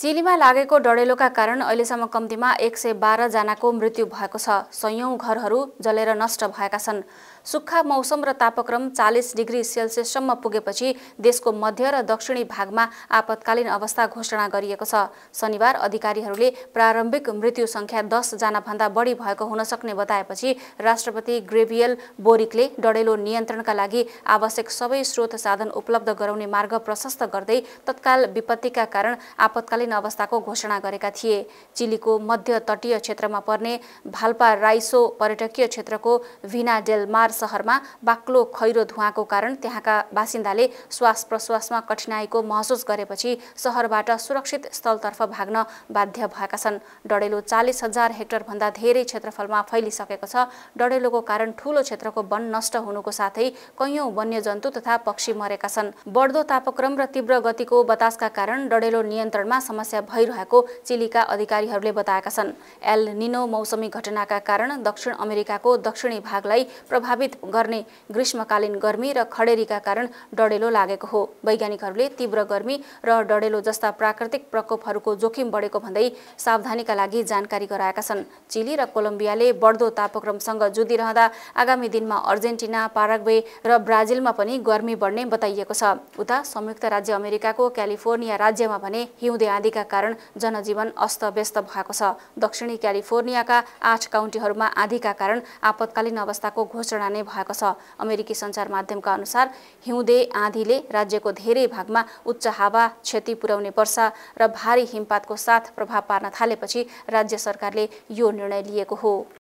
चिलीमा लागेको डढेलोका कारण अहिलेसम्म कम्तीमा एक सय बाह्रजनाको मृत्यु भएको छ सयौं घरहरू जलेर नष्ट भएका छन् सुक्खा मौसम र तापक्रम चालिस डिग्री सेल्सियससम्म पुगेपछि देशको मध्य र दक्षिणी भागमा आपतकालीन अवस्था घोषणा गरिएको छ शनिबार अधिकारीहरूले प्रारम्भिक मृत्यु सङ्ख्या दसजनाभन्दा बढी भएको हुन सक्ने बताएपछि राष्ट्रपति ग्रेभियल बोरिकले डडेलो नियन्त्रणका लागि आवश्यक सबै स्रोत साधन उपलब्ध गराउने मार्ग प्रशस्त गर्दै तत्काल विपत्तिका कारण आपतकालीन अवस्थाको घोषणा गरेका थिए चिलीको मध्य तटीय क्षेत्रमा पर्ने भाल्पा राइसो पर्यटकीय क्षेत्रको भिना डेलमार सहरमा बाक्लो खैरो धुवाको कारण त्यहाँका बासिन्दाले श्वास प्रश्वासमा कठिनाईको महसुस गरेपछि सहरबाट सुरक्षित स्थलतर्फ भाग्न बाध्य भएका छन् डडेलो चालिस हजार हेक्टरभन्दा धेरै क्षेत्रफलमा फैलिसकेको छ डडेलोको कारण ठूलो क्षेत्रको वन नष्ट हुनुको साथै कैयौँ वन्यजन्तु तथा पक्षी मरेका छन् बढ्दो तापक्रम र तीव्र गतिको बतासका कारण डडेलो नियन्त्रणमा समस्या भइरहेको चिलीका अधिकारीहरूले बताएका छन् एल निनो मौसमी घटनाका कारण दक्षिण अमेरिकाको दक्षिणी भागलाई प्रभावित प्रभावित गर्ने ग्रीष्मकालीन गर्मी र खडेरीका कारण डडेलो लागेको हो वैज्ञानिकहरूले तीव्र गर्मी र डडेलो जस्ता प्राकृतिक प्रकोपहरूको जोखिम बढेको भन्दै सावधानीका लागि जानकारी गराएका छन् चिली र कोलम्बियाले बढ्दो तापक्रमसँग जुधिरहँदा आगामी दिनमा अर्जेन्टिना पाराग्वे र ब्राजिलमा पनि गर्मी बढ्ने बताइएको छ उता संयुक्त राज्य अमेरिकाको क्यालिफोर्निया राज्यमा भने हिउँदे आँधीका कारण जनजीवन अस्तव्यस्त भएको छ दक्षिणी क्यालिफोर्नियाका आठ काउन्टीहरूमा आँधीका कारण आपतकालीन अवस्थाको घोषणा नै भएको छ अमेरिकी सञ्चार माध्यमका अनुसार हिउँदे आँधीले राज्यको धेरै भागमा उच्च हावा क्षति पुर्याउने वर्षा र भारी हिमपातको साथ प्रभाव पार्न थालेपछि राज्य सरकारले यो निर्णय लिएको हो